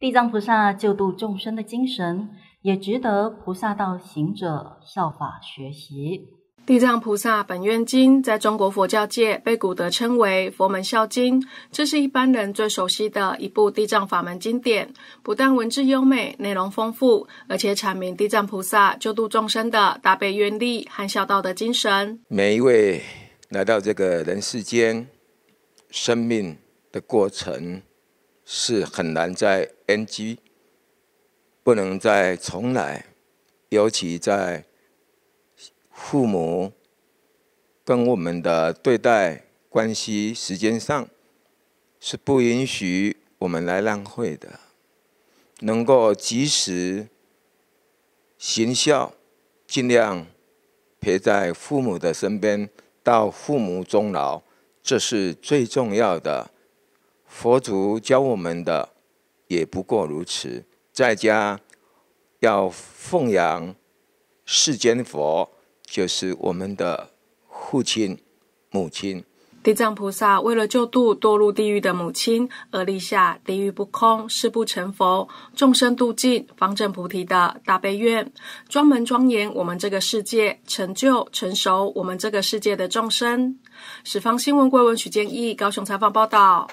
地藏菩萨救度众生的精神，也值得菩萨道行者效法学习。地藏菩萨本愿经在中国佛教界被古德称为佛门孝经，这是一般人最熟悉的一部地藏法门经典。不但文字优美，内容丰富，而且阐明地藏菩萨救度众生的大悲愿力和孝道的精神。每一位来到这个人世间，生命的过程。是很难再 NG，不能再重来，尤其在父母跟我们的对待关系时间上，是不允许我们来浪费的。能够及时行孝，尽量陪在父母的身边，到父母终老，这是最重要的。佛祖教我们的也不过如此，在家要奉养世间佛，就是我们的父亲、母亲。地藏菩萨为了救度堕入地狱的母亲，而立下地狱不空誓不成佛，众生度尽方正菩提的大悲愿，专门庄严我们这个世界，成就成熟我们这个世界的众生。十方新闻归文许建义高雄采访报道。